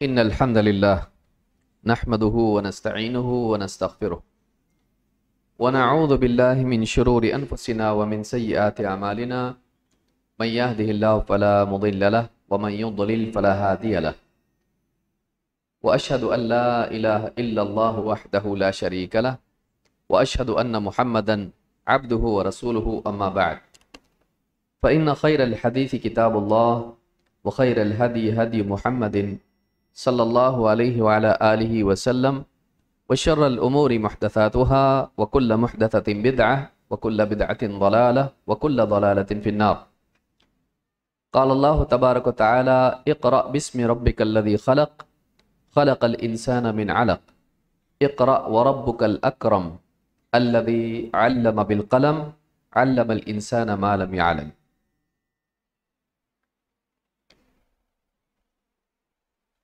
إن الحمد لله نحمده ونستعينه ونستغفره ونعوذ بالله من شرور أنفسنا ومن سيئات أعمالنا من يهده الله فلا مضل له ومن يضلل فلا هادي له وأشهد أن لا إله إلا الله وحده لا شريك له وأشهد أن محمدا عبده ورسوله أما بعد فإن خير الحديث كتاب الله وخير الهدي هدي محمد صلى الله عليه وعلى آله وسلم وشر الأمور محدثاتها وكل محدثة بدعة وكل بدعة ضلالة وكل ضلالة في النار قال الله تبارك وتعالى اقرأ باسم ربك الذي خلق خلق الإنسان من علق اقرأ وربك الأكرم الذي علم بالقلم علم الإنسان ما لم يعلم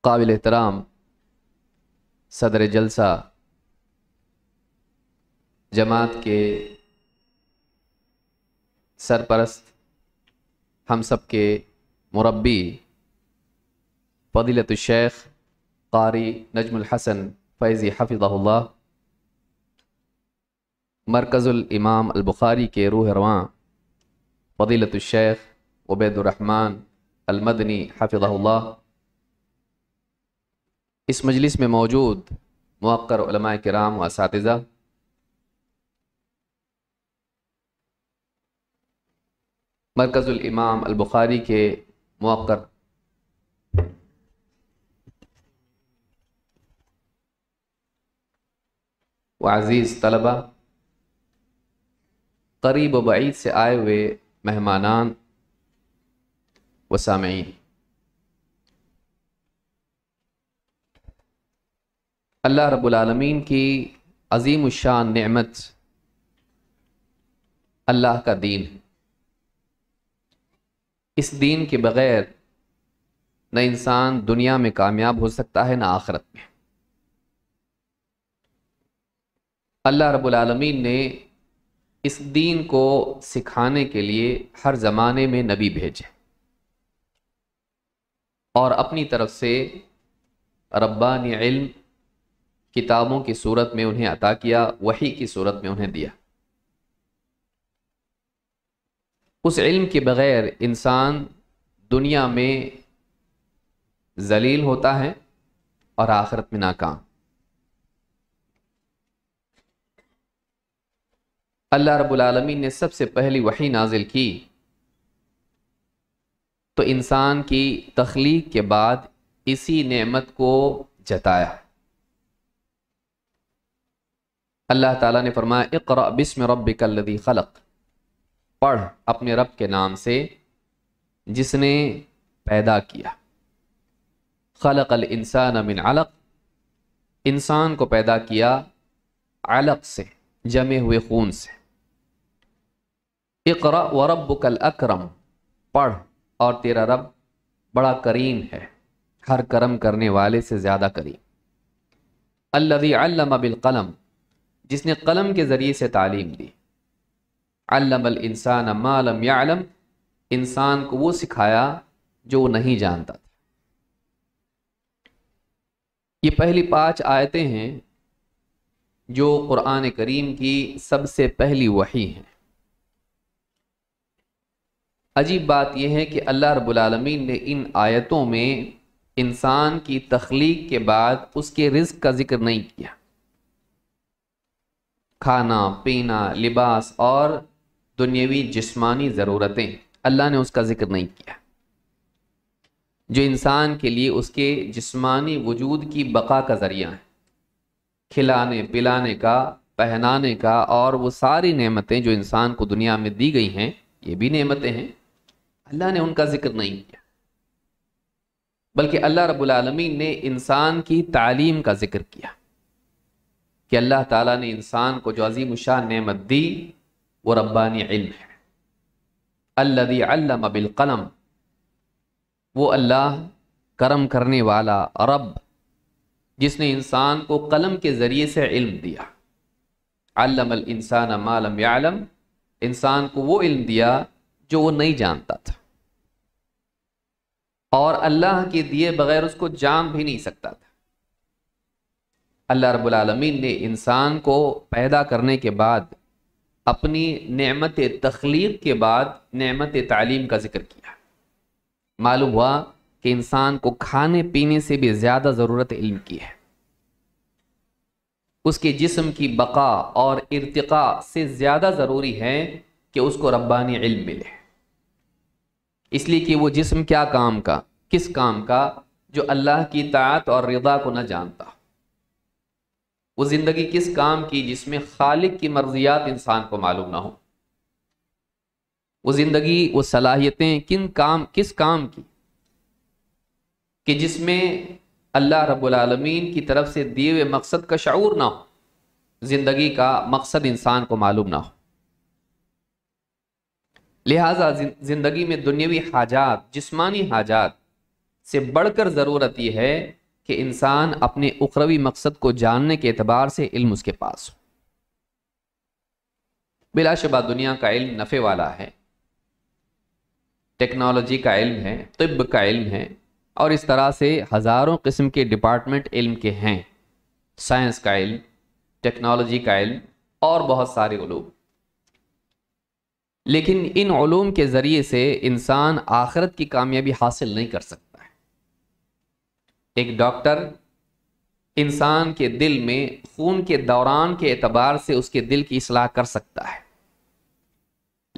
काबिल एहतराम सदर जलसा जमात के सरपरस्त हम सब के मुरबी फदीलत शेख कारी नजमुल हसन फैज़ी हफिज़ल्ला मरकज़ुल इमाम अल के रूह रवां फदीलत शेख उबैदुररहमान अलमदनी हफिज़ल्ला इस मजलिस में मौजूद मक्कर कराम व इस मरकज़ुलमाम अलबुखारी के मक्कर वज़ीज़ तलबा करीब व से आए हुए मेहमानान व सामीन अल्लाह रबालमीन की अजीम शान नमत अल्लाह का दीन है इस दीन के बग़ैर न इंसान दुनिया में कामयाब हो सकता है ना आखरत में अल्लाह रबालमीन ने इस दीन को सिखाने के लिए हर ज़माने में नबी भेजे और अपनी तरफ से रब्बानी इल्म किताबों की सूरत में उन्हें अता किया वही की सूरत में उन्हें दिया उस इल्म के बग़ैर इंसान दुनिया में जलील होता है और आखिरत में नाकाम अल्लाह रब्बुल रबालमीन ने सबसे पहली वही नाजिल की तो इंसान की तख्लीक के बाद इसी नेमत को जताया अल्लाह ताला ने फरमाया इकरा बिस्म रब कल्लदी खलक पढ़ अपने रब के नाम से जिसने पैदा किया खलक अल इंसान अमिन अलक इंसान को पैदा किया अलक से जमे हुए खून से इकरा व रब कल अक्रम पढ़ और तेरा रब बड़ा करीम है हर करम करने वाले से ज़्यादा करीम अल्लदी अल्लम बिल कलम जिसने कलम के ज़रिए से तालीम दी अल्लमल इंसान मालम यालम इंसान को वो सिखाया जो वो नहीं जानता था ये पहली पांच आयतें हैं जो क़ुरान करीम की सबसे पहली वही हैं अजीब बात यह है कि अल्लाह रबालमीन ने इन आयतों में इंसान की तख्लीक के बाद उसके रिज्क का जिक्र नहीं किया खाना पीना लिबास और दुनियावी जिस्मानी ज़रूरतें अल्लाह ने उसका ज़िक्र नहीं किया जो इंसान के लिए उसके जिस्मानी वजूद की बका का ज़रिया है खिलाने पिलाने का पहनाने का और वो सारी नेमतें जो इंसान को दुनिया में दी गई हैं ये भी नेमतें हैं अल्लाह ने उनका ज़िक्र नहीं किया बल्कि अल्लाह रब्बुल रबालमीन ने इंसान की तालीम का ज़िक्र किया कि अल्लाह ताला ने इंसान को जो अजीम शाह नमत दी वो रब्बानी इल्म है अल्लदी अल्लम बिलकलम वो अल्लाह करम करने वाला रब जिसने इंसान को कलम के ज़रिए से इल्म दिया अल्लम इंसान मालम यालम इंसान को वो इल्म दिया जो वो नहीं जानता था और अल्लाह के दिए बगैर उसको जान भी नहीं सकता था अल्लाह रबालमीन ने इंसान को पैदा करने के बाद अपनी नमत तख्लीक के बाद नमत तालीम का जिक्र किया मालूम हुआ कि इंसान को खाने पीने से भी ज़्यादा ज़रूरत इल्म की है उसके जिस्म की बका और इर्तिका से ज़्यादा ज़रूरी है कि उसको रब्बानी इल्म मिले इसलिए कि वो जिस्म क्या काम का किस काम का जो अल्लाह की तात और रदा को ना जानता वो ज़िंदगी किस काम की जिसमें खालिक की मर्जियात इंसान को मालूम ना हो वो ज़िंदगी वो सलाहियतें किन काम किस काम की कि जिसमें अल्लाह रबालमीन की तरफ से दिए हुए मकसद का शूर ना हो ज़िंदगी का मकसद इंसान को मालूम ना हो लिहाजा ज़िंदगी में दुनियावी हाजात जिस्मानी हाजात से बढ़कर ज़रूरत यह है कि इंसान अपने उखरवी मकसद को जानने के अतबार से इल्म उसके पास हो बिलाशुबा दुनिया का इल्म नफ़े वाला है टेक्नोलॉजी का इल्म है तिब का इल्म है और इस तरह से हज़ारों किस्म के डिपार्टमेंट इल्म के हैं साइंस का इल्म टेक्नोलॉजी का इल्म और बहुत सारे ूम लेकिन इन ूम के ज़रिए से इंसान आखरत की कामयाबी हासिल नहीं कर सकता एक डॉक्टर इंसान के दिल में खून के दौरान के एतबार से उसके दिल की असलाह कर सकता है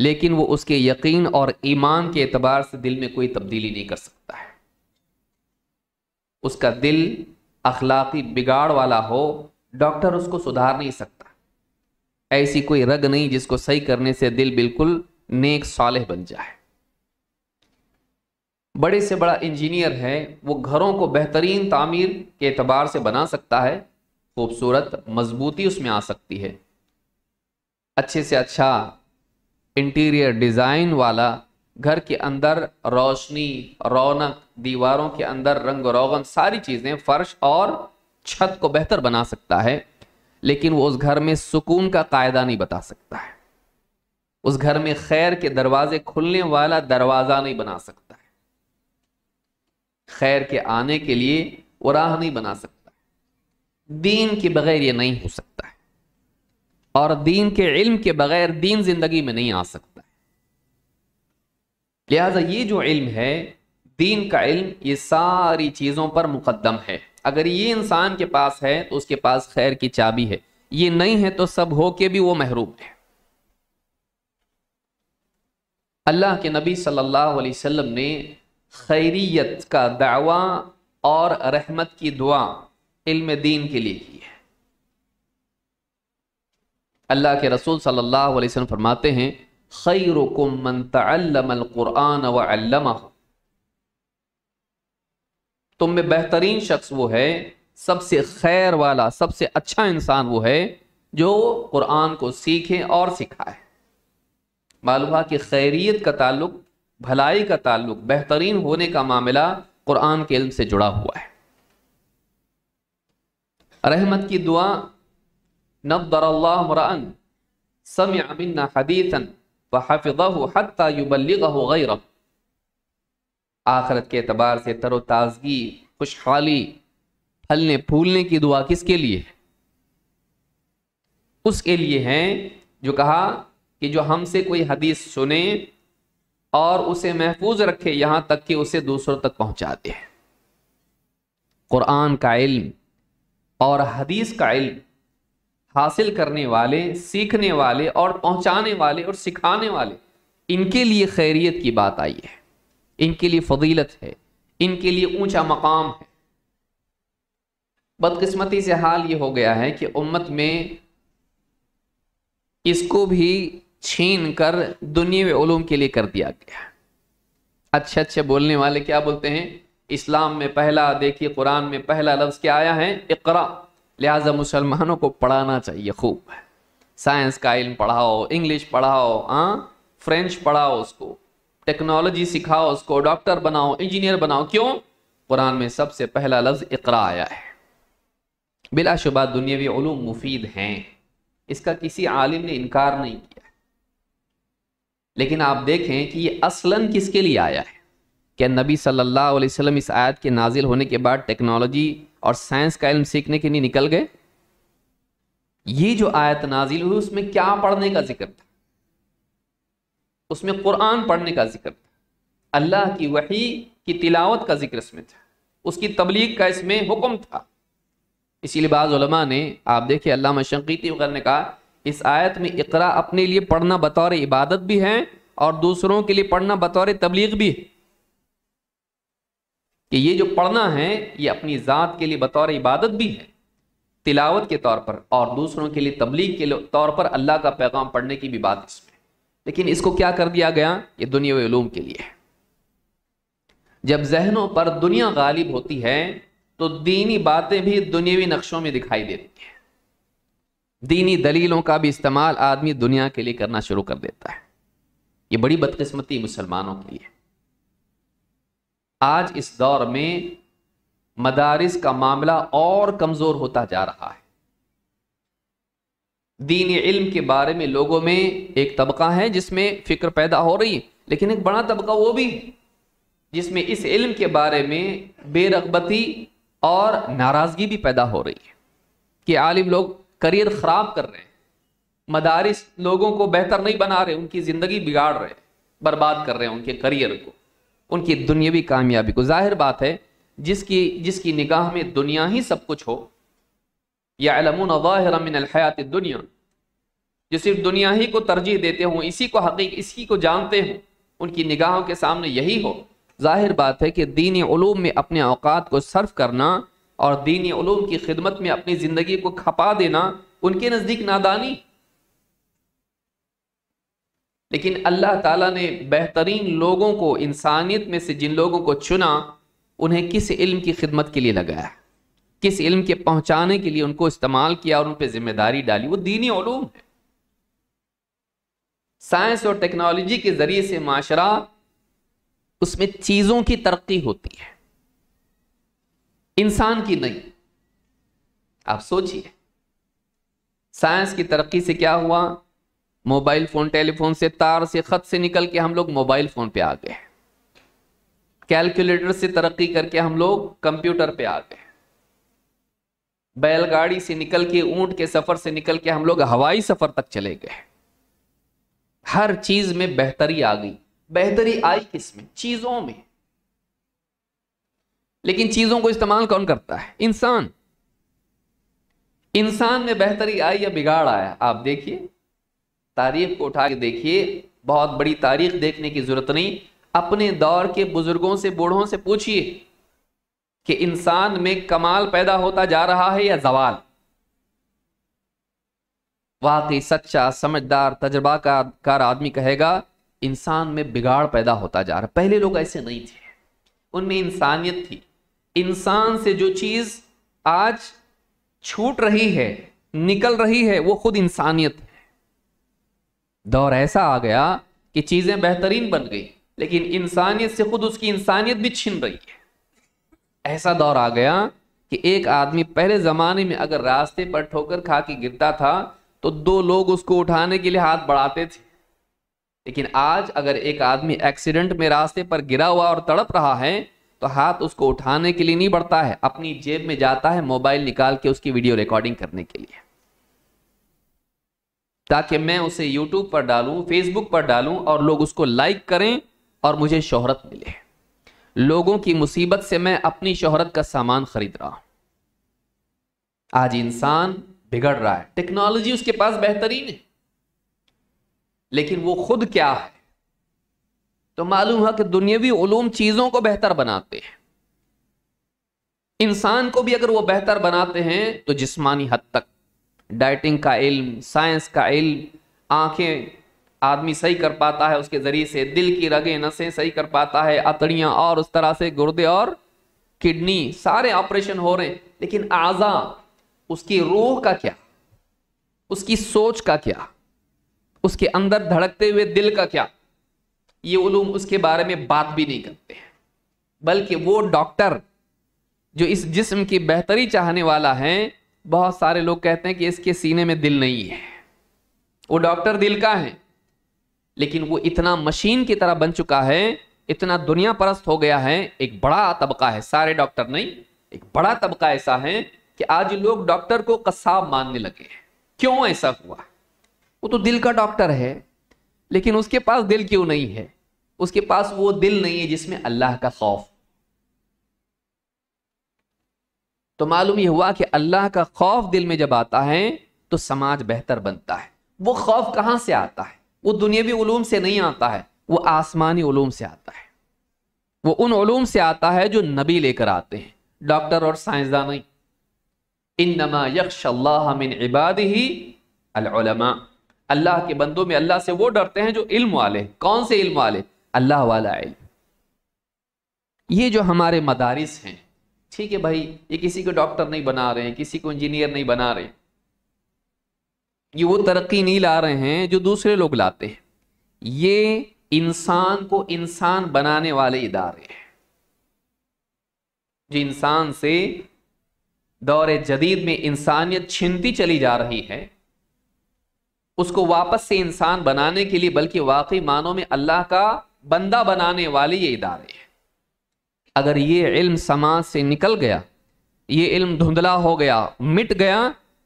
लेकिन वो उसके यकीन और ईमान के एतबार से दिल में कोई तब्दीली नहीं कर सकता है उसका दिल अखलाकी बिगाड़ वाला हो डॉक्टर उसको सुधार नहीं सकता ऐसी कोई रग नहीं जिसको सही करने से दिल बिल्कुल नेक साले बन जाए बड़े से बड़ा इंजीनियर है वो घरों को बेहतरीन तामीर के अतबार से बना सकता है खूबसूरत मजबूती उसमें आ सकती है अच्छे से अच्छा इंटीरियर डिज़ाइन वाला घर के अंदर रोशनी रौनक दीवारों के अंदर रंग रोगन सारी चीज़ें फर्श और छत को बेहतर बना सकता है लेकिन वो उस घर में सुकून का कायदा नहीं बता सकता है उस घर में खैर के दरवाजे खुलने वाला दरवाज़ा नहीं बना सकता खैर के आने के लिए वो राह नहीं बना सकता दीन के बगैर ये नहीं हो सकता है और दीन के इल्म के बगैर दीन जिंदगी में नहीं आ सकता है लिहाजा ये जो इल्म है दीन का इल्म ये सारी चीज़ों पर मुकदम है अगर ये इंसान के पास है तो उसके पास खैर की चाबी है ये नहीं है तो सब हो के भी वो महरूम है अल्लाह के नबी सल्लल्लाहु अलैहि वसल्लम ने खैरियत का दावा और रहमत की दुआ इल्म दीन के लिए की है अल्लाह के रसूल सल्लल्लाहु अलैहि वसल्लम फरमाते हैं खैरुकुम मन तल्लमल कुरान अल्लमहु तुम में बेहतरीन शख्स वो है सबसे खैर वाला सबसे अच्छा इंसान वो है जो कुरान को सीखे और सिखाए मालूम हुआ कि खैरियत का ताल्लुक भलाई का ताल्लुक बेहतरीन होने का मामला कुरान के इल्म से जुड़ा हुआ है रहमत की दुआ नबदरल्लामरन हदीसन व आखरत के अतबार से तरोताज़गी खुशहाली फलने फूलने की दुआ किसके लिए है उसके लिए है जो कहा कि जो हमसे कोई हदीस सुने और उसे महफूज रखे यहां तक कि उसे दूसरों तक पहुँचा दे कुरान का इल्म और हदीस का इल्म हासिल करने वाले सीखने वाले और पहुंचाने वाले और सिखाने वाले इनके लिए खैरियत की बात आई है इनके लिए फजीलत है इनके लिए ऊंचा मकाम है बदकिस्मती से हाल ये हो गया है कि उम्मत में इसको भी छीन कर दुनिया के लिए कर दिया गया अच्छे अच्छे बोलने वाले क्या बोलते हैं इस्लाम में पहला देखिए कुरान में पहला लफ्ज़ क्या आया है इकरा लिहाजा मुसलमानों को पढ़ाना चाहिए खूब साइंस का इल्म पढ़ाओ इंग्लिश पढ़ाओ हाँ फ्रेंच पढ़ाओ उसको टेक्नोलॉजी सिखाओ उसको डॉक्टर बनाओ इंजीनियर बनाओ क्यों कुरान में सबसे पहला लफ्ज़ इकरा आया है बिलाशुबा दुनियावी मुफीद हैं इसका किसी आलिम ने इनकार नहीं किया लेकिन आप देखें कि ये असलन किसके लिए आया है क्या नबी सल्लल्लाहु अलैहि वसल्लम इस आयत के नाजिल होने के बाद टेक्नोलॉजी और साइंस का इल्म सीखने के लिए निकल गए ये जो आयत नाजिल हुई उसमें क्या पढ़ने का जिक्र था उसमें कुरान पढ़ने का जिक्र था अल्लाह की वही की तिलावत का जिक्र इसमें था उसकी तबलीग का इसमें हुक्म था इसीलिए बाज़ ने आप देखिए अल्लाह शंकीती वगैरह ने कहा इस आयत में इकरा अपने लिए पढ़ना बतौर इबादत भी है और दूसरों के लिए पढ़ना बतौर तबलीग भी है कि ये जो पढ़ना है ये अपनी ज़ात के लिए बतौर इबादत भी है तिलावत के तौर पर और दूसरों के लिए तबलीग के तौर पर अल्लाह का पैगाम पढ़ने की भी बात इसमें लेकिन इसको क्या कर दिया गया ये दुनिया वलूम के लिए है जब जहनों पर दुनिया गालिब होती है तो दीनी बातें भी दुनियावी नक्शों में दिखाई देती हैं दीनी दलीलों का भी इस्तेमाल आदमी दुनिया के लिए करना शुरू कर देता है ये बड़ी बदकिस्मती मुसलमानों के लिए आज इस दौर में मदारिस का मामला और कमज़ोर होता जा रहा है दीन इल्म के बारे में लोगों में एक तबका है जिसमें फ़िक्र पैदा हो रही है लेकिन एक बड़ा तबका वो भी जिसमें इस इल्म के बारे में बेरगबती और नाराज़गी भी पैदा हो रही है कि आलिम लोग करियर ख़राब कर रहे हैं मदारस लोगों को बेहतर नहीं बना रहे उनकी ज़िंदगी बिगाड़ रहे हैं बर्बाद कर रहे हैं उनके करियर को उनकी दुनियावी कामयाबी को जाहिर बात है जिसकी जिसकी निगाह में दुनिया ही सब कुछ हो या अलमून दुनिया जो सिर्फ दुनिया ही को तरजीह देते हों इसी को हकीक इसी को जानते हों उनकी निगाहों के सामने यही हो जाहिर बात है कि दीन ूम में अपने अवकात को सर्व करना और दीनी उलूम की खिदमत में अपनी ज़िंदगी को खपा देना उनके नज़दीक नादानी लेकिन अल्लाह ताला ने बेहतरीन लोगों को इंसानियत में से जिन लोगों को चुना उन्हें किस इल्म की खिदमत के लिए लगाया किस इल्म के पहुंचाने के लिए उनको इस्तेमाल किया और उन पर जिम्मेदारी डाली वो दीनी उलूम है साइंस और टेक्नोलॉजी के ज़रिए से माशरा उसमें चीज़ों की तरक्की होती है इंसान की नहीं आप सोचिए साइंस की तरक्की से क्या हुआ मोबाइल फोन टेलीफोन से तार से खत से निकल के हम लोग मोबाइल फोन पे आ गए कैलकुलेटर से तरक्की करके हम लोग कंप्यूटर पे आ गए बैलगाड़ी से निकल के ऊंट के सफर से निकल के हम लोग हवाई सफर तक चले गए हर चीज में बेहतरी आ गई बेहतरी आई किस में चीजों में लेकिन चीज़ों को इस्तेमाल कौन करता है इंसान इंसान में बेहतरी आई या बिगाड़ आया आप देखिए तारीख को उठा के देखिए बहुत बड़ी तारीख देखने की जरूरत नहीं अपने दौर के बुजुर्गों से बूढ़ों से पूछिए कि इंसान में कमाल पैदा होता जा रहा है या जवाल वाकई सच्चा समझदार तजर्बा का कार आदमी कहेगा इंसान में बिगाड़ पैदा होता जा रहा पहले लोग ऐसे नहीं थे उनमें इंसानियत थी इंसान से जो चीज़ आज छूट रही है निकल रही है वो खुद इंसानियत है दौर ऐसा आ गया कि चीज़ें बेहतरीन बन गई लेकिन इंसानियत से खुद उसकी इंसानियत भी छिन रही है ऐसा दौर आ गया कि एक आदमी पहले ज़माने में अगर रास्ते पर ठोकर खा के गिरता था तो दो लोग उसको उठाने के लिए हाथ बढ़ाते थे लेकिन आज अगर एक आदमी एक्सीडेंट में रास्ते पर गिरा हुआ और तड़प रहा है तो हाथ उसको उठाने के लिए नहीं बढ़ता है अपनी जेब में जाता है मोबाइल निकाल के उसकी वीडियो रिकॉर्डिंग करने के लिए ताकि मैं उसे यूट्यूब पर डालूं फेसबुक पर डालूं और लोग उसको लाइक करें और मुझे शोहरत मिले लोगों की मुसीबत से मैं अपनी शोहरत का सामान खरीद रहा हूं आज इंसान बिगड़ रहा है टेक्नोलॉजी उसके पास बेहतरीन है लेकिन वो खुद क्या है तो मालूम है कि दुनियावी ूम चीज़ों को बेहतर बनाते हैं इंसान को भी अगर वो बेहतर बनाते हैं तो जिस्मानी हद तक डाइटिंग का इल्म साइंस का इल्म आंखें आदमी सही कर पाता है उसके ज़रिए से दिल की रगे नसें सही कर पाता है अतड़ियां और उस तरह से गुर्दे और किडनी सारे ऑपरेशन हो रहे हैं लेकिन आज़ा उसकी रूह का क्या उसकी सोच का क्या उसके अंदर धड़कते हुए दिल का क्या ये उलूम उसके बारे में बात भी नहीं करते हैं बल्कि वो डॉक्टर जो इस जिस्म की बेहतरी चाहने वाला है बहुत सारे लोग कहते हैं कि इसके सीने में दिल नहीं है वो डॉक्टर दिल का है लेकिन वो इतना मशीन की तरह बन चुका है इतना दुनिया परस्त हो गया है एक बड़ा तबका है सारे डॉक्टर नहीं एक बड़ा तबका ऐसा है कि आज लोग डॉक्टर को कसाब मानने लगे हैं क्यों ऐसा हुआ वो तो दिल का डॉक्टर है लेकिन उसके पास दिल क्यों नहीं है उसके पास वो दिल नहीं है जिसमें अल्लाह का खौफ तो मालूम यह हुआ कि अल्लाह का खौफ दिल में जब आता है तो समाज बेहतर बनता है वो खौफ कहाँ से आता है वो दुनियावी उलूम से नहीं आता है वो आसमानी उलूम से आता है वो उन उलूम से आता है जो नबी लेकर आते हैं डॉक्टर और साइंसदान नहीं इन नमा यक्ष इबाद ही अल्लाह के बंदों में अल्लाह से वो डरते हैं जो इल्म वाले कौन से इल्म वाले अल्लाह वाला इल्म ये जो हमारे मदारिस हैं ठीक है भाई ये किसी को डॉक्टर नहीं बना रहे हैं किसी को इंजीनियर नहीं बना रहे ये वो तरक्की नहीं ला रहे हैं जो दूसरे लोग लाते हैं ये इंसान को इंसान बनाने वाले इदारे हैं जो इंसान से दौर जदीद में इंसानियत छिनती चली जा रही है उसको वापस से इंसान बनाने के लिए बल्कि वाकई मानों में अल्लाह का बंदा बनाने वाले ये इदारे हैं अगर ये इल्म समाज से निकल गया ये इल्म धुंधला हो गया मिट गया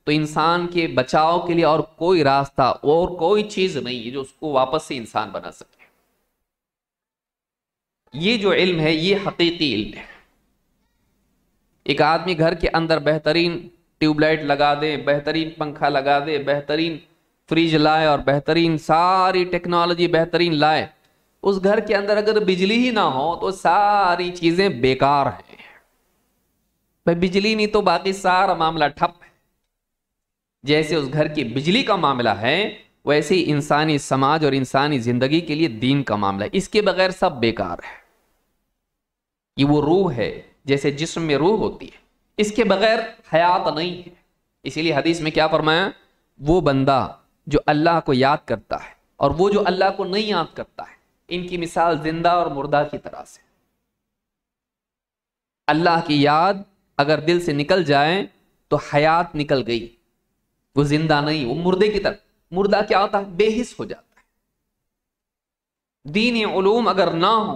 तो इंसान के बचाव के लिए और कोई रास्ता और कोई चीज नहीं है जो उसको वापस से इंसान बना सके ये जो इल्म है ये हकीकी इल्म है एक आदमी घर के अंदर बेहतरीन ट्यूबलाइट लगा दे बेहतरीन पंखा लगा दे बेहतरीन फ्रिज लाए और बेहतरीन सारी टेक्नोलॉजी बेहतरीन लाए उस घर के अंदर अगर बिजली ही ना हो तो सारी चीजें बेकार हैं भाई बिजली नहीं तो बाकी सारा मामला ठप है जैसे उस घर की बिजली का मामला है वैसे ही इंसानी समाज और इंसानी जिंदगी के लिए दीन का मामला है इसके बगैर सब बेकार है ये वो रूह है जैसे जिस्म में रूह होती है इसके बगैर हयात नहीं है इसीलिए हदीस में क्या फरमाया वो बंदा जो अल्लाह को याद करता है और वो जो अल्लाह को नहीं याद करता है इनकी मिसाल जिंदा और मुर्दा की तरह से अल्लाह की याद अगर दिल से निकल जाए तो हयात निकल गई वो जिंदा नहीं वो मुर्दे की तरफ मुर्दा क्या होता है बेहिस हो जाता है दीन उलूम अगर ना हो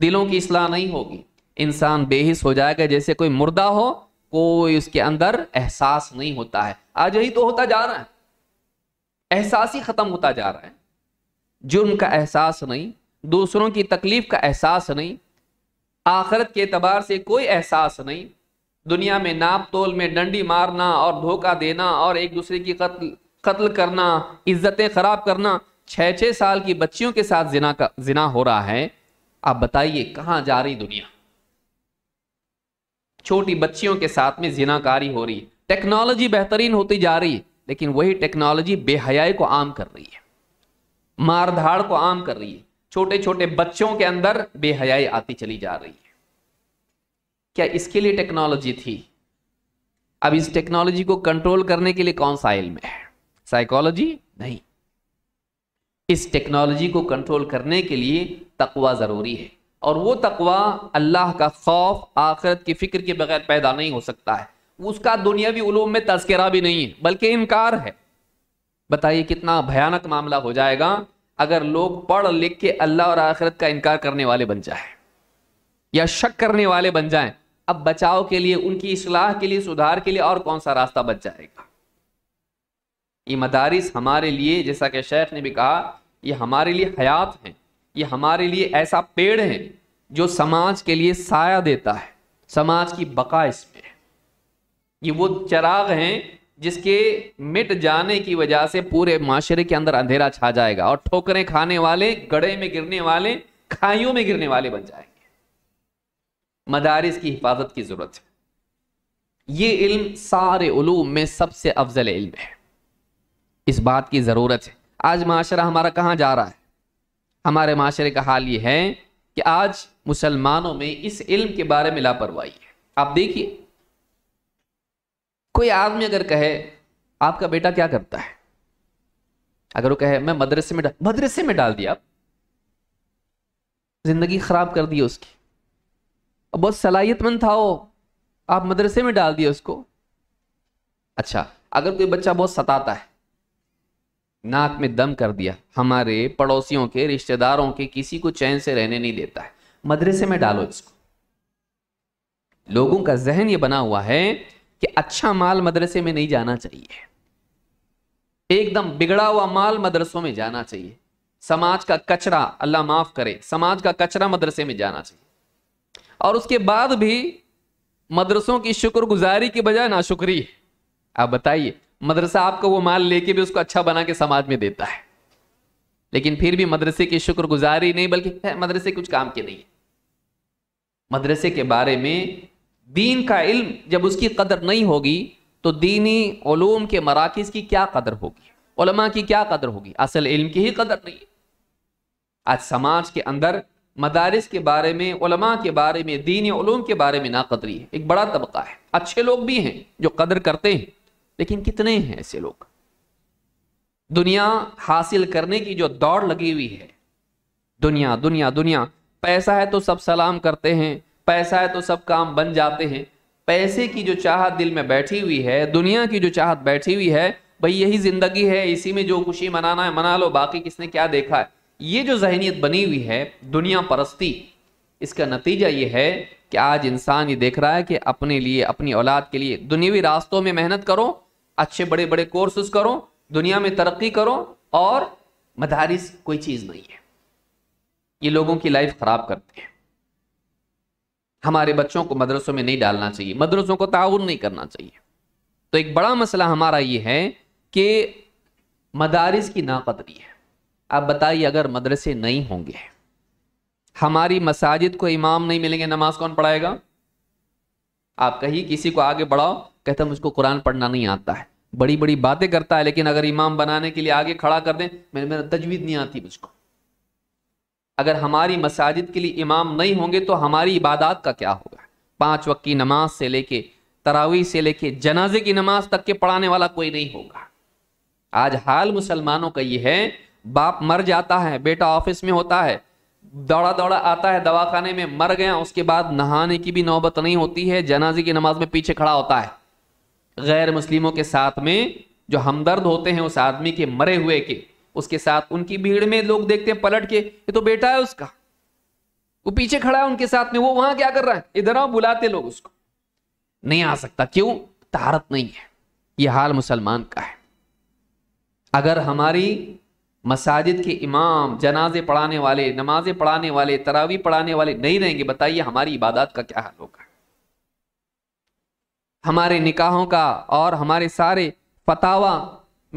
दिलों की असलाह नहीं होगी इंसान बेहिस हो जाएगा जैसे कोई मुर्दा हो कोई उसके अंदर एहसास नहीं होता है आज यही तो होता जा रहा है एहसास ही खत्म होता जा रहा है जुर्म का एहसास नहीं दूसरों की तकलीफ का एहसास नहीं आखरत के अतबार से कोई एहसास नहीं दुनिया में नाप तोल में डंडी मारना और धोखा देना और एक दूसरे की कत्ल कत्ल करना इज्जतें खराब करना छः छः साल की बच्चियों के साथ जिना का जिना हो रहा है आप बताइए कहाँ जा रही दुनिया छोटी बच्चियों के साथ में जिनाकारी हो रही है टेक्नोलॉजी बेहतरीन होती जा रही है लेकिन वही टेक्नोलॉजी बेहयाई को आम कर रही है मारधाड़ को आम कर रही है छोटे छोटे बच्चों के अंदर बेहयाई आती चली जा रही है क्या इसके लिए टेक्नोलॉजी थी अब इस टेक्नोलॉजी को कंट्रोल करने के लिए कौन सा इल्म है साइकोलॉजी नहीं इस टेक्नोलॉजी को कंट्रोल करने के लिए तकवा ज़रूरी है और वो तकवा अल्लाह का खौफ आखिरत की फ़िक्र के बगैर पैदा नहीं हो सकता है उसका दुनियावी उलूम में तस्करा भी नहीं है बल्कि इनकार है बताइए कितना भयानक मामला हो जाएगा अगर लोग पढ़ लिख के अल्लाह और आखिरत का इनकार करने वाले बन जाए या शक करने वाले बन जाए अब बचाव के लिए उनकी इसलाह के लिए सुधार के लिए और कौन सा रास्ता बच जाएगा ये मदारिस हमारे लिए जैसा कि शेख ने भी कहा ये हमारे लिए हयात हैं ये हमारे लिए ऐसा पेड़ है जो समाज के लिए साया देता है समाज की बका इसमें ये वो चराग हैं जिसके मिट जाने की वजह से पूरे माशरे के अंदर अंधेरा छा जाएगा और ठोकरें खाने वाले गड़े में गिरने वाले खाइयों में गिरने वाले बन जाएंगे मदारिस की हिफाजत की जरूरत है ये इल्म सारे उलूम में सबसे अफजल इल्म है इस बात की ज़रूरत है आज माशरा हमारा कहाँ जा रहा है हमारे माशरे का हाल ये है कि आज मुसलमानों में इस इल्म के बारे में लापरवाही है आप देखिए कोई आदमी अगर कहे आपका बेटा क्या करता है अगर वो कहे मैं मदरसे में मदरसे में डाल दिया जिंदगी खराब कर दी उसकी अब बहुत सलाहियतमंद था वो आप मदरसे में डाल दिए उसको अच्छा अगर कोई बच्चा बहुत सताता है नाक में दम कर दिया हमारे पड़ोसियों के रिश्तेदारों के किसी को चैन से रहने नहीं देता है मदरसे में डालो इसको लोगों का जहन ये बना हुआ है कि अच्छा माल मदरसे में नहीं जाना चाहिए एकदम बिगड़ा हुआ माल मदरसों में जाना चाहिए समाज का कचरा अल्लाह माफ करे समाज का कचरा मदरसे में जाना चाहिए और उसके बाद भी मदरसों की शुक्रगुजारी की बजाय नाशुक्री आप बताइए मदरसा आपको वो माल लेके भी उसको अच्छा बना के समाज में देता है लेकिन फिर भी मदरसे की शुक्रगुजारी नहीं बल्कि मदरसे कुछ काम के नहीं है मदरसे के बारे में दीन का इल्म जब उसकी कदर नहीं होगी तो दीनी ओलूम के मराकज़ की क्या कदर होगी उलमा की क्या कदर होगी असल इल्म की ही कदर नहीं आज समाज के अंदर मदारस के बारे में उलमा के बारे में दीनी ओलूम के बारे में नाकदरी है एक बड़ा तबका है अच्छे लोग भी हैं जो कदर करते हैं लेकिन कितने हैं ऐसे लोग दुनिया हासिल करने की जो दौड़ लगी हुई है दुनिया दुनिया दुनिया पैसा है तो सब सलाम करते हैं पैसा है तो सब काम बन जाते हैं पैसे की जो चाहत दिल में बैठी हुई है दुनिया की जो चाहत बैठी हुई है भाई यही ज़िंदगी है इसी में जो खुशी मनाना है मना लो बाकी किसने क्या देखा है ये जो जहनीत बनी हुई है दुनिया परस्ती इसका नतीजा ये है कि आज इंसान ये देख रहा है कि अपने लिए अपनी औलाद के लिए दुनियावी रास्तों में मेहनत करो अच्छे बड़े बड़े कोर्सेस करो दुनिया में तरक्की करो और मदारिस कोई चीज़ नहीं है ये लोगों की लाइफ ख़राब करते हैं हमारे बच्चों को मदरसों में नहीं डालना चाहिए मदरसों को ताउन नहीं करना चाहिए तो एक बड़ा मसला हमारा ये है कि मदारस की नाकदरी है आप बताइए अगर मदरसे नहीं होंगे हमारी मसाजिद को इमाम नहीं मिलेंगे नमाज कौन पढ़ाएगा आप कहिए किसी को आगे बढ़ाओ कहते मुझको कुरान पढ़ना नहीं आता है बड़ी बड़ी बातें करता है लेकिन अगर इमाम बनाने के लिए आगे खड़ा कर दें मेरे मेरा तजवीज़ नहीं आती मुझको अगर हमारी मसाजिद के लिए इमाम नहीं होंगे तो हमारी इबादत का क्या होगा पांच वक्त की नमाज से लेके तरावी से लेके जनाजे की नमाज तक के पढ़ाने वाला कोई नहीं होगा आज हाल मुसलमानों का ये है बाप मर जाता है बेटा ऑफिस में होता है दौड़ा दौड़ा आता है दवाखाने में मर गया उसके बाद नहाने की भी नौबत नहीं होती है जनाजे की नमाज में पीछे खड़ा होता है गैर मुस्लिमों के साथ में जो हमदर्द होते हैं उस आदमी के मरे हुए के उसके साथ उनकी भीड़ में लोग देखते हैं पलट के ये तो बेटा है उसका वो पीछे खड़ा है उनके साथ में वो वहां क्या कर रहा है इधर आओ बुलाते लोग उसको नहीं आ सकता क्यों तारत नहीं है ये हाल मुसलमान का है अगर हमारी मसाजिद के इमाम जनाजे पढ़ाने वाले नमाजें पढ़ाने वाले तरावी पढ़ाने वाले नहीं रहेंगे बताइए हमारी इबादत का क्या हाल होगा हमारे निकाहों का और हमारे सारे फतावा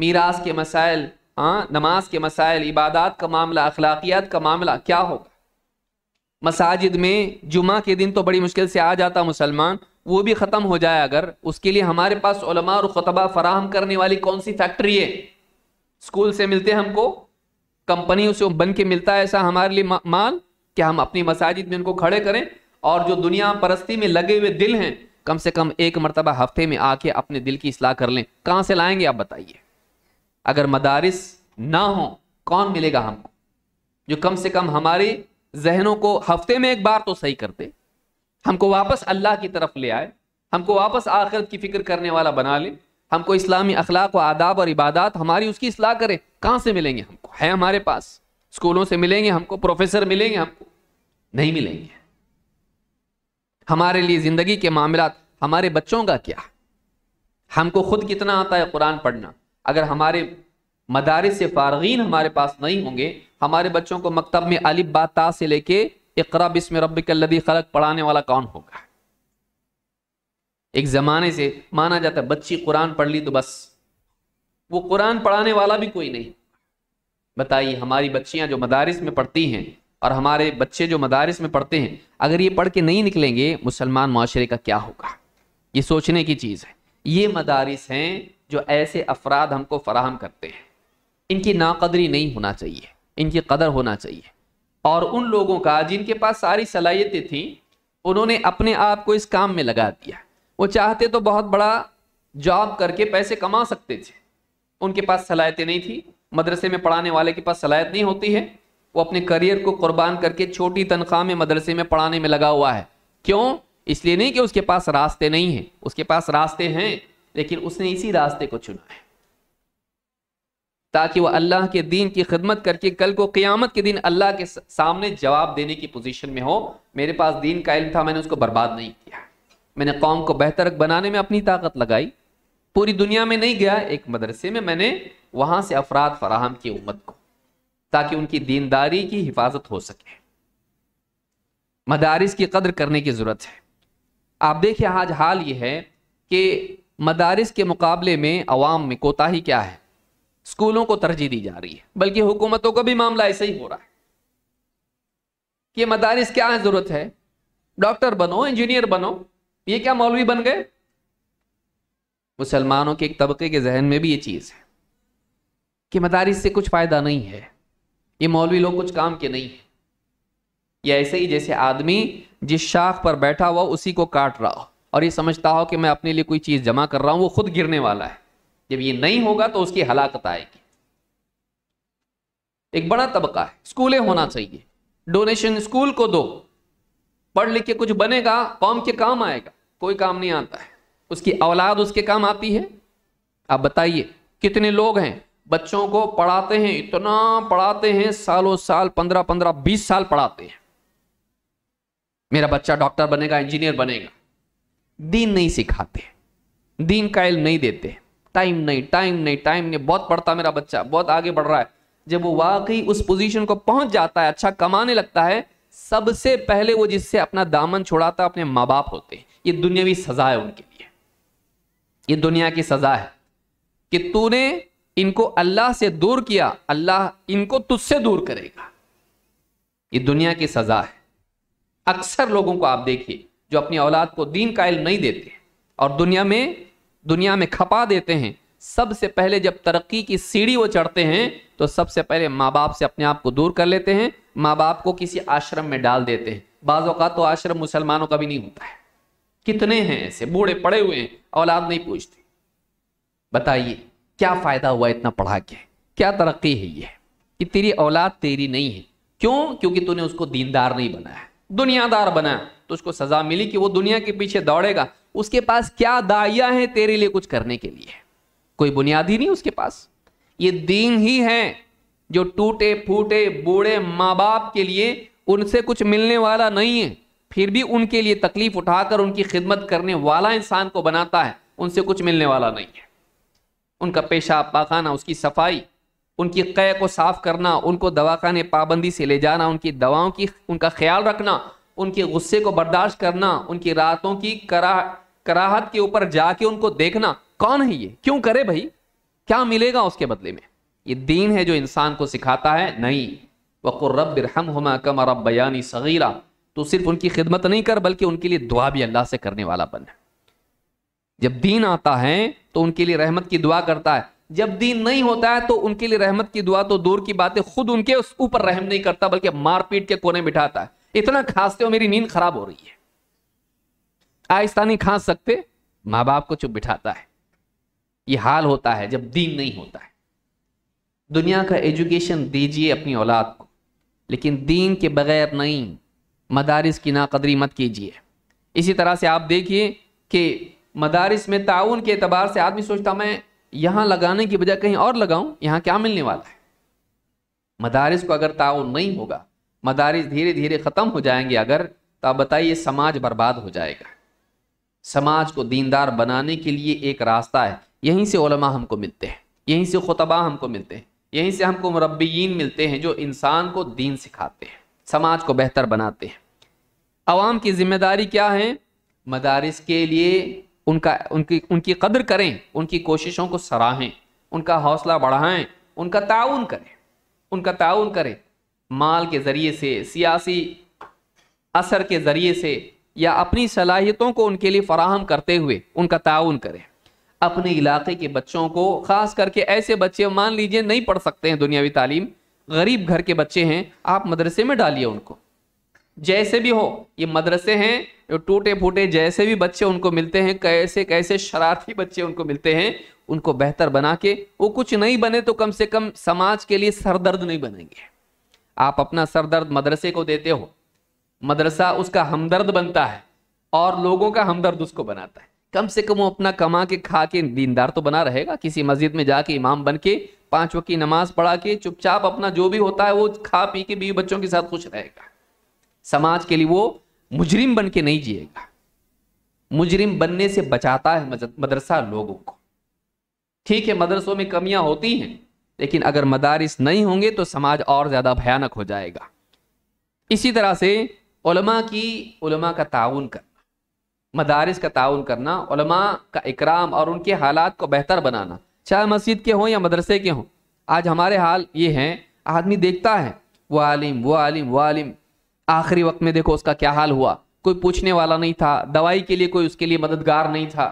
मीरास के मसाइल हाँ नमाज के मसाइल इबादत का मामला अखलाकियात का मामला क्या होगा मसाजिद में जुमा के दिन तो बड़ी मुश्किल से आ जाता मुसलमान वो भी ख़त्म हो जाए अगर उसके लिए हमारे पास उलमा और ख़तबा फराहम करने वाली कौन सी फैक्ट्री है स्कूल से मिलते हमको कंपनी उसे बन के मिलता है ऐसा हमारे लिए माल कि हम अपनी मसाजिद में उनको खड़े करें और जो दुनिया परस्ती में लगे हुए दिल हैं कम से कम एक मरतबा हफ्ते में आके अपने दिल की असलाह कर लें कहाँ से लाएंगे आप बताइए अगर मदारस ना हो कौन मिलेगा हमको जो कम से कम हमारे जहनों को हफ्ते में एक बार तो सही कर दे हमको वापस अल्लाह की तरफ ले आए हमको वापस आखिरत की फ़िक्र करने वाला बना ले हमको इस्लामी अखलाक व आदाब और इबादत हमारी उसकी असलाह करें कहाँ से मिलेंगे हमको है हमारे पास स्कूलों से मिलेंगे हमको प्रोफेसर मिलेंगे हमको नहीं मिलेंगे हमारे लिए ज़िंदगी के मामला हमारे बच्चों का क्या हमको खुद कितना आता है कुरान पढ़ना अगर हमारे मदारस से फारगीन हमारे पास नहीं होंगे हमारे बच्चों को मकतब में अलिब बाता से लेके इकरा बिस्म रब लदी खलक पढ़ाने वाला कौन होगा एक ज़माने से माना जाता है बच्ची कुरान पढ़ ली तो बस वो कुरान पढ़ाने वाला भी कोई नहीं बताइए हमारी बच्चियां जो मदारस में पढ़ती हैं और हमारे बच्चे जो मदारस में पढ़ते हैं अगर ये पढ़ के नहीं निकलेंगे मुसलमान माशरे का क्या होगा ये सोचने की चीज़ है ये मदारस हैं जो ऐसे अफराद हमको फराहम करते हैं इनकी नाकदरी नहीं होना चाहिए इनकी कदर होना चाहिए और उन लोगों का जिनके पास सारी सलाहियतें थीं उन्होंने अपने आप को इस काम में लगा दिया वो चाहते तो बहुत बड़ा जॉब करके पैसे कमा सकते थे उनके पास सलाहियतें नहीं थी मदरसे में पढ़ाने वाले के पास सलाहियत नहीं होती है वो अपने करियर को कुर्बान करके छोटी तनख्वाह में मदरसे में पढ़ाने में लगा हुआ है क्यों इसलिए नहीं कि उसके पास रास्ते नहीं हैं उसके पास रास्ते हैं लेकिन उसने इसी रास्ते को चुना है ताकि वह अल्लाह के दीन की खिदमत करके कल को क्यामत के दिन अल्लाह के सामने जवाब देने की पोजिशन में हो मेरे पास दीन का इल था मैंने उसको बर्बाद नहीं किया मैंने कौम को बेहतर बनाने में अपनी ताकत लगाई पूरी दुनिया में नहीं गया एक मदरसे में मैंने वहाँ से अफराद फराहम की उम्मत को ताकि उनकी दीनदारी की हिफाजत हो सके मदारिस की कदर करने की ज़रूरत है आप देखिए आज हाल ये है कि मदारस के मुकाबले में अवाम में कोताही क्या है स्कूलों को तरजीह दी जा रही है बल्कि हुकूमतों का भी मामला ऐसा ही हो रहा है कि मदारस क्या है ज़रूरत है डॉक्टर बनो इंजीनियर बनो ये क्या मौलवी बन गए मुसलमानों के एक तबके के जहन में भी ये चीज़ है कि मदारस से कुछ फ़ायदा नहीं है ये मौलवी लोग कुछ काम के नहीं है ये ऐसे ही जैसे आदमी जिस शाख पर बैठा हुआ उसी को काट रहा हो और ये समझता हो कि मैं अपने लिए कोई चीज़ जमा कर रहा हूं वो खुद गिरने वाला है जब ये नहीं होगा तो उसकी हलाकत आएगी एक बड़ा तबका है स्कूलें होना चाहिए डोनेशन स्कूल को दो पढ़ लिख के कुछ बनेगा कौम के काम आएगा कोई काम नहीं आता है उसकी औलाद उसके काम आती है आप बताइए कितने लोग हैं बच्चों को पढ़ाते हैं इतना पढ़ाते हैं सालों साल पंद्रह पंद्रह बीस साल पढ़ाते हैं मेरा बच्चा डॉक्टर बनेगा इंजीनियर बनेगा दीन नहीं सिखाते दीन का इल नहीं देते टाइम नहीं टाइम नहीं टाइम नहीं बहुत पढ़ता मेरा बच्चा बहुत आगे बढ़ रहा है जब वो वाकई उस पोजीशन को पहुंच जाता है अच्छा कमाने लगता है सबसे पहले वो जिससे अपना दामन छुड़ाता अपने माँ बाप होते हैं ये दुनियावी सजा है उनके लिए ये दुनिया की सजा है कि तूने इनको अल्लाह से दूर किया अल्लाह इनको तुझसे दूर करेगा ये दुनिया की सजा है अक्सर लोगों को आप देखिए जो अपनी औलाद को दीन कायल नहीं देते और दुनिया में दुनिया में खपा देते हैं सबसे पहले जब तरक्की की सीढ़ी वो चढ़ते हैं तो सबसे पहले माँ बाप से अपने आप को दूर कर लेते हैं माँ बाप को किसी आश्रम में डाल देते हैं बाज़ अवत तो आश्रम मुसलमानों का भी नहीं होता है कितने हैं ऐसे बूढ़े पड़े हुए हैं औलाद नहीं पूछते बताइए क्या फ़ायदा हुआ इतना पढ़ा के क्या तरक्की है ये कि तेरी औलाद तेरी नहीं है क्यों क्योंकि तूने उसको दीनदार नहीं बनाया दुनियादार बनाया तो उसको सजा मिली कि वो दुनिया के पीछे दौड़ेगा उसके पास क्या दाइया है तेरे लिए कुछ करने के लिए कोई बुनियादी नहीं उसके पास ये दीन ही है जो टूटे फूटे बूढ़े माँ बाप के लिए उनसे कुछ मिलने वाला नहीं है फिर भी उनके लिए तकलीफ उठाकर उनकी खिदमत करने वाला इंसान को बनाता है उनसे कुछ मिलने वाला नहीं है उनका पेशा पाखाना उसकी सफाई उनकी कै को साफ करना उनको दवाखाने पाबंदी से ले जाना उनकी दवाओं की उनका ख्याल रखना उनके गुस्से को बर्दाश्त करना उनकी रातों की करा कराहत के ऊपर जाके उनको देखना कौन है ये क्यों करे भाई क्या मिलेगा उसके बदले में ये दीन है जो इंसान को सिखाता है नहीं वक़ुरबरहम हमा कम सगीरा तो सिर्फ उनकी खिदमत नहीं कर बल्कि उनके लिए दुआ भी अल्लाह से करने वाला बन है जब दीन आता है तो उनके लिए रहमत की दुआ करता है जब दीन नहीं होता है तो उनके लिए रहमत की दुआ तो दूर की बातें खुद उनके ऊपर रहम नहीं करता बल्कि मारपीट के कोने बिठाता है इतना खांसते हो मेरी नींद खराब हो रही है आहिस्ता नहीं खांस सकते माँ बाप को चुप बिठाता है ये हाल होता है जब दीन नहीं होता है दुनिया का एजुकेशन दीजिए अपनी औलाद को लेकिन दीन के बगैर नहीं मदारस की नाकदरी मत कीजिए इसी तरह से आप देखिए कि मदारस में ताउन के अतबार से आदमी सोचता मैं यहाँ लगाने की बजाय कहीं और लगाऊं यहाँ क्या मिलने वाला है मदारस को अगर ताउन नहीं होगा मदारिस धीरे धीरे ख़त्म हो जाएंगे अगर तो आप बताइए समाज बर्बाद हो जाएगा समाज को दीनदार बनाने के लिए एक रास्ता है यहीं से ओलमा हमको मिलते हैं यहीं से खुतबा हमको मिलते हैं यहीं से हमको मुरबीन मिलते हैं जो इंसान को दीन सिखाते हैं समाज को बेहतर बनाते हैं आवाम की जिम्मेदारी क्या है मदारस के लिए उनका उनकी उनकी कदर करें उनकी कोशिशों को सराहें उनका हौसला बढ़ाएं उनका ताउन करें उनका ताउन करें माल के ज़रिए से सियासी असर के ज़रिए से या अपनी सलाहियतों को उनके लिए फ़राहम करते हुए उनका ताउन करें अपने इलाके के बच्चों को ख़ास करके ऐसे बच्चे मान लीजिए नहीं पढ़ सकते हैं दुनियावी तालीम गरीब घर के बच्चे हैं आप मदरसे में डालिए उनको जैसे भी हो ये मदरसे हैं जो टूटे फूटे जैसे भी बच्चे उनको मिलते हैं कैसे कैसे शरारती बच्चे उनको मिलते हैं उनको बेहतर बना के वो कुछ नहीं बने तो कम से कम समाज के लिए सरदर्द नहीं बनेंगे आप अपना सरदर्द मदरसे को देते हो मदरसा उसका हमदर्द बनता है और लोगों का हमदर्द उसको बनाता है कम से कम वो अपना कमा के खा के दीनदार तो बना रहेगा किसी मस्जिद में जाके इमाम बन के पांच की नमाज पढ़ा के चुपचाप अपना जो भी होता है वो खा पी के बीवी बच्चों के साथ खुश रहेगा समाज के लिए वो मुजरिम बन के नहीं जिएगा मुजरिम बनने से बचाता है मदरसा लोगों को ठीक है मदरसों में कमियां होती हैं लेकिन अगर मदारस नहीं होंगे तो समाज और ज़्यादा भयानक हो जाएगा इसी तरह से उलमा की उलमा का ताउन करना मदारस का ताउन करना उलमा का इकराम और उनके हालात को बेहतर बनाना चाहे मस्जिद के हों या मदरसे के हों आज हमारे हाल ये हैं आदमी देखता है वो आलिम वो आलिम वो आलिम आखिरी वक्त में देखो उसका क्या हाल हुआ कोई पूछने वाला नहीं था दवाई के लिए कोई उसके लिए मददगार नहीं था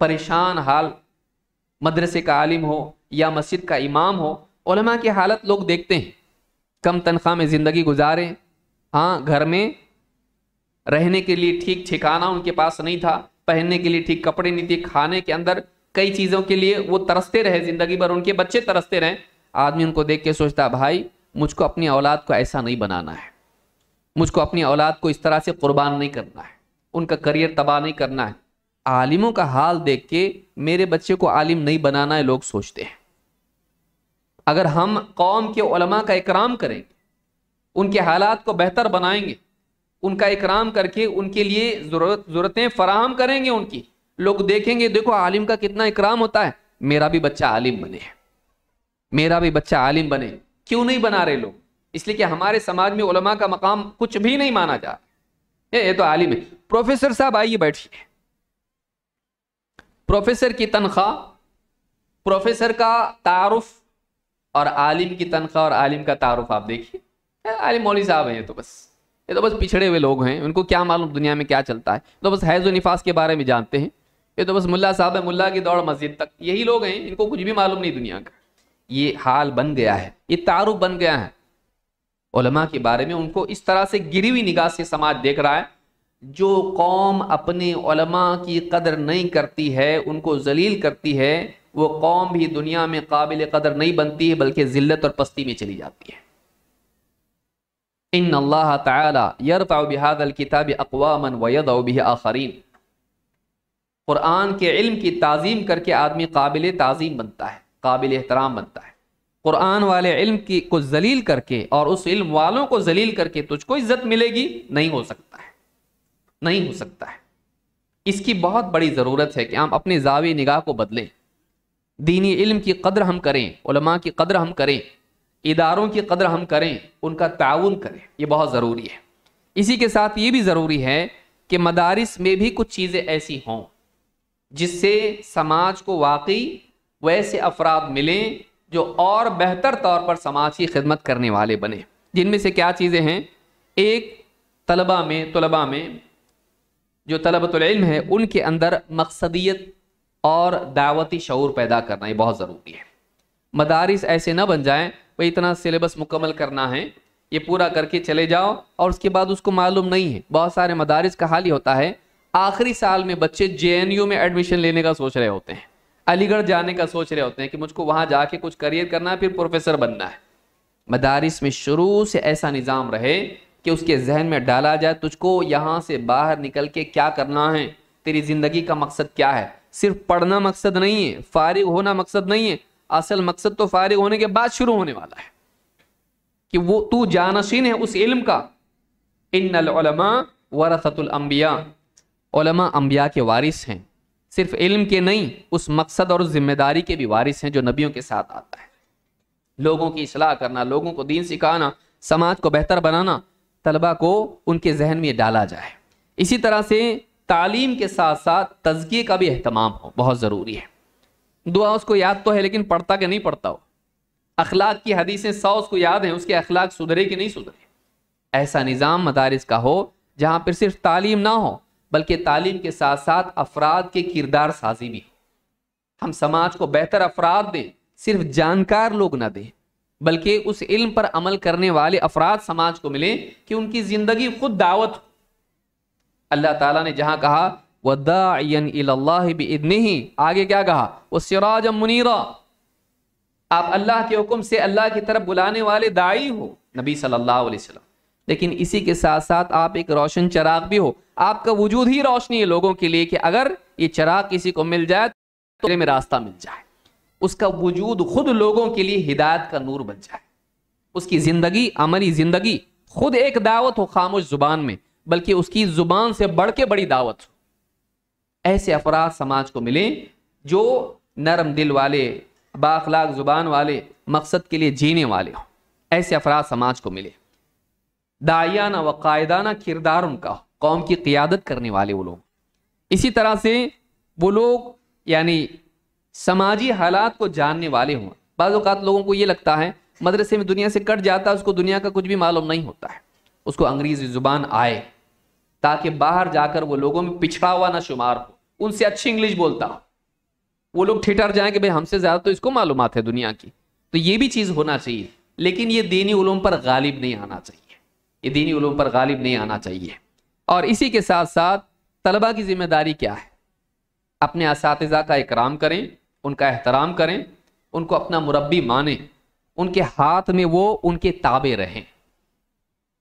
परेशान हाल मदरसे का आलिम हो या मस्जिद का इमाम हो ओलमा की हालत लोग देखते हैं कम तनख्वाह में ज़िंदगी गुजारें हाँ घर में रहने के लिए ठीक ठिकाना उनके पास नहीं था पहनने के लिए ठीक कपड़े नहीं थे खाने के अंदर कई चीज़ों के लिए वो तरसते रहे ज़िंदगी भर उनके बच्चे तरसते रहें आदमी उनको देख के सोचता भाई मुझको अपनी औलाद को ऐसा नहीं बनाना है मुझको अपनी औलाद को इस तरह से कुर्बान नहीं करना है उनका करियर तबाह नहीं करना है आलिमों का हाल देख के मेरे बच्चे को आलिम नहीं बनाना है लोग सोचते हैं अगर हम कौम के उलमा का इकराम करेंगे उनके हालात को बेहतर बनाएंगे उनका इकराम करके उनके लिए ज़रूरत ज़रूरतें फराहम करेंगे उनकी लोग देखेंगे देखो आलिम का कितना इकराम होता है मेरा भी बच्चा आलिम बने मेरा भी बच्चा आलिम बने क्यों नहीं बना रहे लोग इसलिए कि हमारे समाज में उलमा का मकाम कुछ भी नहीं माना जा ये तो आलिम है प्रोफेसर साहब आइए बैठिए प्रोफेसर की तनख्वाह प्रोफेसर का तारुफ और आलिम की तनख्वाह और आलिम का तारुफ आप देखिए आलिम मौली साहब हैं तो बस ये तो बस पिछड़े हुए लोग हैं उनको क्या मालूम दुनिया में क्या चलता है तो बस हैज़ नफास के बारे में जानते हैं ये तो बस मुल्ला साहब है मुल्ला की दौड़ मस्जिद तक यही लोग हैं इनको कुछ भी मालूम नहीं दुनिया का ये हाल बन गया है ये तारुफ बन गया है उलमा के बारे में उनको इस तरह से गिरी हुई निगाह से समाज देख रहा है जो कौम अपने उलमा की कदर नहीं करती है उनको जलील करती है वो कौम भी दुनिया में काबिल कदर नहीं बनती है बल्कि जिल्लत और पस्ती में चली जाती है इन अल्लाह तरफ़ाबिहादल किताब अकवामन वयदबी आखरीन क़ुरान के इल्म की ताज़ीम करके आदमी काबिल ताज़ीम बनता है काबिल एहतराम बनता है क़ुरान वाले इल्म की को जलील करके और उस इल्म वालों को जलील करके तुझको इज़्ज़त मिलेगी नहीं हो सकता है नहीं हो सकता है इसकी बहुत बड़ी ज़रूरत है कि हम अपने जावी निगाह को बदलें दीनी इल्म की कदर हम करें उलमा की कदर हम करें इदारों की कदर हम करें उनका ताउन करें ये बहुत ज़रूरी है इसी के साथ ये भी ज़रूरी है कि मदारस में भी कुछ चीज़ें ऐसी हों जिससे समाज को वाकई वैसे अफराद मिलें जो और बेहतर तौर पर समाज की खिदमत करने वाले बने जिनमें से क्या चीज़ें हैं एक तलबा में तलबा में जो तलबतम है उनके अंदर मकसदियत और दावती शूर पैदा करना ये बहुत ज़रूरी है मदारस ऐसे ना बन जाएं भाई इतना सिलेबस मुकम्मल करना है ये पूरा करके चले जाओ और उसके बाद उसको मालूम नहीं है बहुत सारे मदारस का हाल ही होता है आखिरी साल में बच्चे जे में एडमिशन लेने का सोच रहे होते हैं अलीगढ़ जाने का सोच रहे होते हैं कि मुझको वहाँ जाके कुछ करियर करना है फिर प्रोफेसर बनना है मदारस में शुरू से ऐसा निज़ाम रहे कि उसके जहन में डाला जाए तुझको यहाँ से बाहर निकल के क्या करना है तेरी ज़िंदगी का मकसद क्या है सिर्फ पढ़ना मकसद नहीं है फारिग होना मकसद नहीं है असल मकसद तो फारिग होने के बाद शुरू होने वाला है कि वो तू जानशीन है उस इल्म का इनमा वरसतुलम्बिया अम्बिया के वारिस हैं सिर्फ इल्म के नहीं उस मकसद और उस जिम्मेदारी के भी वारिस हैं जो नबियों के साथ आता है लोगों की असलाह करना लोगों को दीन सिखाना समाज को बेहतर बनाना तलबा को उनके जहन में डाला जाए इसी तरह से तालीम के साथ साथ तजकिए का भी अहतमाम हो बहुत ज़रूरी है दुआ उसको याद तो है लेकिन पढ़ता कि नहीं पढ़ता हो अखलाक की हदीसें सौ उसको याद हैं उसके अखलाक सुधरे कि नहीं सुधरे ऐसा निज़ाम मदारस का हो जहाँ पर सिर्फ तालीम ना हो बल्कि तालीम के साथ साथ अफराद के किरदार साजी भी हो हम समाज को बेहतर अफराद दें सिर्फ जानकार लोग ना दें बल्कि उस इल्म पर अमल करने वाले अफराद समाज को मिले कि उनकी ज़िंदगी खुद दावत अल्लाह ताला ने जहाँ कहा वदाइन ही आगे क्या कहा वो सिराज मुनीरा आप अल्लाह के हुक्म से अल्लाह की तरफ बुलाने वाले दाई हो नबी सल्लल्लाहु अलैहि वसल्लम लेकिन इसी के साथ साथ आप एक रोशन चराग भी हो आपका वजूद ही रोशनी है लोगों के लिए कि अगर ये चराग किसी को मिल जाए तो में रास्ता मिल जाए उसका वजूद खुद लोगों के लिए हिदायत का नूर बन जाए उसकी ज़िंदगी अमली ज़िंदगी खुद एक दावत हो खामोश ज़ुबान में बल्कि उसकी ज़ुबान से बढ़ के बड़ी दावत हो ऐसे अफराद समाज को मिले जो नरम दिल वाले बाखलाक ज़ुबान वाले मकसद के लिए जीने वाले हों ऐसे अफराद समाज को मिले दायाना व कायदाना किरदार उनका हो कौम की क्यादत करने वाले वो लोग इसी तरह से वो लोग यानी समाजी हालात को जानने वाले हों बात लोगों को ये लगता है मदरसे में दुनिया से कट जाता है उसको दुनिया का कुछ भी मालूम नहीं होता है उसको अंग्रेज़ी ज़ुबान आए ताकि बाहर जाकर वो लोगों में पिछड़ा हुआ ना शुमार हो उनसे अच्छी इंग्लिश बोलता हो वो लोग ठिठर जाए कि भाई हमसे ज़्यादा तो इसको मालूम है दुनिया की तो ये भी चीज़ होना चाहिए लेकिन ये दीनी उलूम पर गालिब नहीं आना चाहिए ये दीनी उलूम पर गालिब नहीं आना चाहिए और इसी के साथ साथ तलबा की ज़िम्मेदारी क्या है अपने इस का इकराम करें उनका एहतराम करें उनको अपना मुरबी माने उनके हाथ में वो उनके ताबे रहें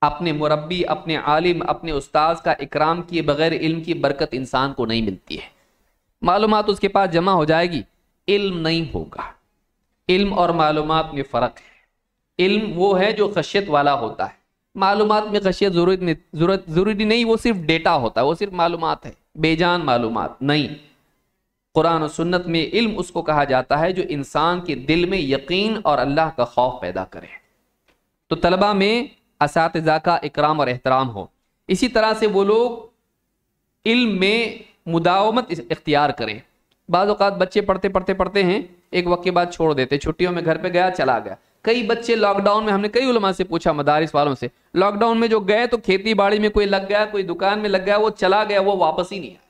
अपने मुरबी अपने आलिम अपने उस्ताद का इकराम किए बगैर इल्म की बरकत इंसान को नहीं मिलती है मालूम उसके पास जमा हो जाएगी इल्म नहीं होगा इल्म और मालूम में फ़र्क है इल्म वो है जो खशियत वाला होता है मालूम में खशियत ज़रूरत ज़रूरत ज़रूरी नहीं वो सिर्फ डेटा होता है वो सिर्फ मालूम है बेजान मालूम नहीं कुरान और सुन्नत में इल्म उसको कहा जाता है जो इंसान के दिल में यकीन और अल्लाह का खौफ पैदा करे तो तलबा में इस का इकराम और एहतराम हो इसी तरह से वो लोग इल्म में मुदावमत इख्तियार करें बाज़ात बच्चे पढ़ते पढ़ते पढ़ते हैं एक वक्त के बाद छोड़ देते छुट्टियों में घर पे गया चला गया कई बच्चे लॉकडाउन में हमने कई उलमा से पूछा मदारिस वालों से लॉकडाउन में जो गए तो खेती बाड़ी में कोई लग गया कोई दुकान में लग गया वो चला गया वो वापस ही नहीं आया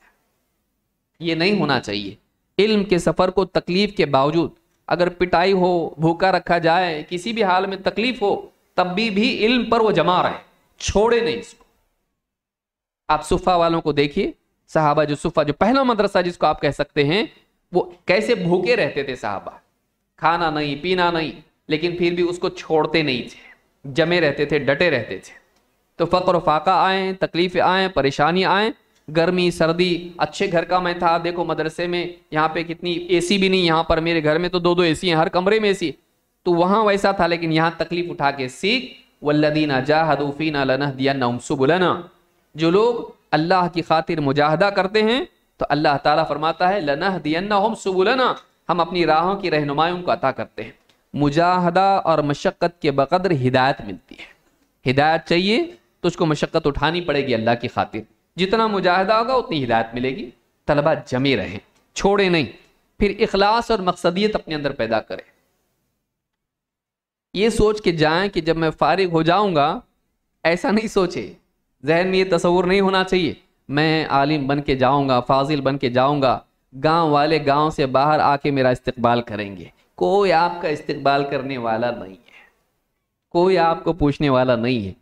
ये नहीं होना चाहिए इल्म के सफ़र को तकलीफ़ के बावजूद अगर पिटाई हो भूखा रखा जाए किसी भी हाल में तकलीफ़ हो तब भी भी इल्म पर वो जमा रहे छोड़े नहीं इसको आप सुफ़ा वालों को देखिए साहबा जो सुफ़ा जो पहला मदरसा जिसको आप कह सकते हैं वो कैसे भूखे रहते थे साहबा खाना नहीं पीना नहीं लेकिन फिर भी उसको छोड़ते नहीं थे जमे रहते थे डटे रहते थे तो फकर फाका आए तकलीफ़ें आए परेशानी आए गर्मी सर्दी अच्छे घर का मैं था देखो मदरसे में यहाँ पे कितनी एसी भी नहीं यहाँ पर मेरे घर में तो दो दो एसी हैं हर कमरे में एसी तो वहाँ वैसा था लेकिन यहाँ तकलीफ उठा के सीख वल्लदीना जाहदूफीना लनह दिया नमसुबुलना जो लोग अल्लाह की खातिर मुजाहदा करते हैं तो अल्लाह ताला फरमाता है लनह दियन्ना हम सुबुलना हम अपनी राहों की रहनुमाई को अता करते हैं मुजाहदा और मशक्क़त के बकदर हिदायत मिलती है हिदायत चाहिए तो उसको मशक्क़त उठानी पड़ेगी अल्लाह की खातिर जितना मुजाहिदा होगा उतनी हिदायत मिलेगी तलबा जमे रहें छोड़े नहीं फिर इखलास और मकसदियत अपने अंदर पैदा करें ये सोच के जाएं कि जब मैं फारिग हो जाऊंगा ऐसा नहीं सोचे जहन में ये तस्वूर नहीं होना चाहिए मैं आलिम बन के जाऊंगा फाजिल बन के जाऊंगा गांव वाले गांव से बाहर आके मेरा इस्तकबाल करेंगे कोई आपका इस्तकबाल करने वाला नहीं है कोई आपको पूछने वाला नहीं है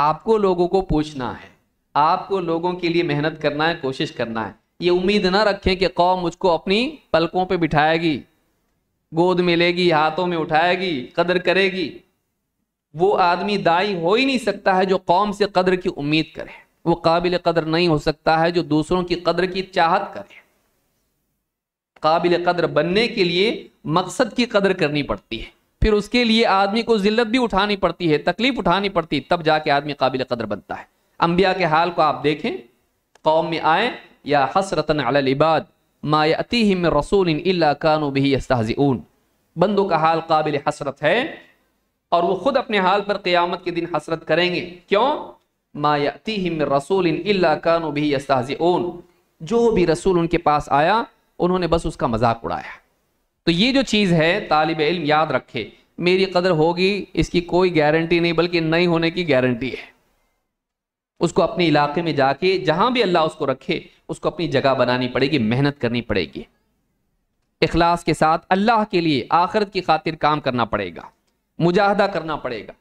आपको लोगों को पूछना है आपको लोगों के लिए मेहनत करना है कोशिश करना है ये उम्मीद ना रखें कि कौम मुझको अपनी पलकों पे बिठाएगी गोद में लेगी हाथों में उठाएगी कदर करेगी वो आदमी दाई हो ही नहीं सकता है जो कौम से कदर की उम्मीद करे वो काबिल कदर नहीं हो सकता है जो दूसरों की कदर की चाहत करे काबिल कदर बनने के लिए मकसद की कदर करनी पड़ती है फिर उसके लिए आदमी को जिल्लत भी उठानी पड़ती है तकलीफ उठानी पड़ती है तब जाके आदमी काबिल कदर बनता है अम्बिया के हाल को आप देखें कौम में आए या हसरतन अलबाद मायाती में रसूल कानो भी यस्ताजीन बंदों का हाल काबिल हसरत है और वो खुद अपने हाल पर क़ियामत के दिन हसरत करेंगे क्यों मायाती में रसूल कानो भी यस्ताजीन जो भी रसूल उनके पास आया उन्होंने बस उसका मजाक उड़ाया तो ये जो चीज़ है तालब इल्म याद रखे मेरी कदर होगी इसकी कोई गारंटी नहीं बल्कि नहीं होने की गारंटी है उसको अपने इलाके में जाके जहां भी अल्लाह उसको रखे उसको अपनी जगह बनानी पड़ेगी मेहनत करनी पड़ेगी इखलास के साथ अल्लाह के लिए आखिरत की खातिर काम करना पड़ेगा मुजाहदा करना पड़ेगा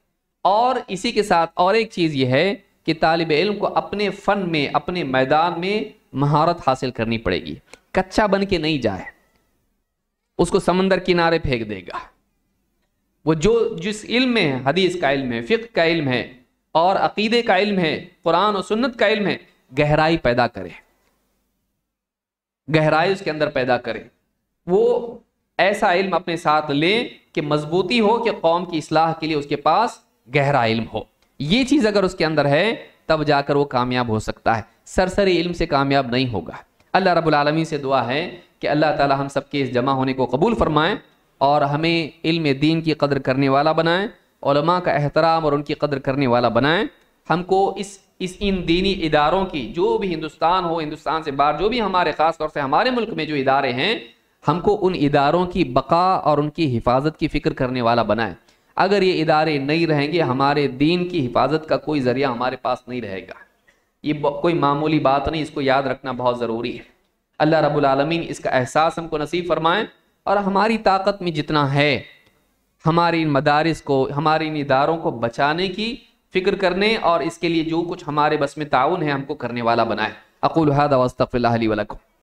और इसी के साथ और एक चीज़ यह है कि तालब इल्म को अपने फ़न में अपने मैदान में महारत हासिल करनी पड़ेगी कच्चा बन के नहीं जाए उसको समंदर किनारे फेंक देगा वो जो जिस इल्म में हदीस का इल्म है फिक्र का इल्म है और अकीदे का इल्म है कुरान और सुन्नत का इल्म है गहराई पैदा करें गहराई उसके अंदर पैदा करें वो ऐसा इल्म अपने साथ लें कि मजबूती हो कि कौम की असलाह के लिए उसके पास गहरा इल्म हो ये चीज़ अगर उसके अंदर है तब जाकर वो कामयाब हो सकता है सरसरी इल्म से कामयाब नहीं होगा अल्लाह रबालमी से दुआ है कि अल्लाह ताला हम सबके इस जमा होने को कबूल फरमाएं और हमें इल्म दीन की कदर करने वाला बनाएं का एहतराम और उनकी कदर करने वाला बनाएं हमको इस इस इन दीनी इदारों की जो भी हिंदुस्तान हो हिंदुस्तान से बाहर जो भी हमारे ख़ास तौर से हमारे मुल्क में जो इदारे हैं हमको उन इदारों की बका और उनकी हिफाजत की फ़िक्र करने वाला बनाएं अगर ये इदारे नहीं रहेंगे हमारे दीन की हिफाजत का कोई ज़रिया हमारे पास नहीं रहेगा ये कोई मामूली बात नहीं इसको याद रखना बहुत ज़रूरी है अल्लाह रब्बुल आलमीन इसका एहसास हमको नसीब फरमाएं और हमारी ताकत में जितना है हमारी इन मदारस को हमारे इन इदारों को बचाने की फ़िक्र करने और इसके लिए जो कुछ हमारे बस में ताउन है हमको करने वाला बनाए अकुल हद वस्तफ़ी वलकुम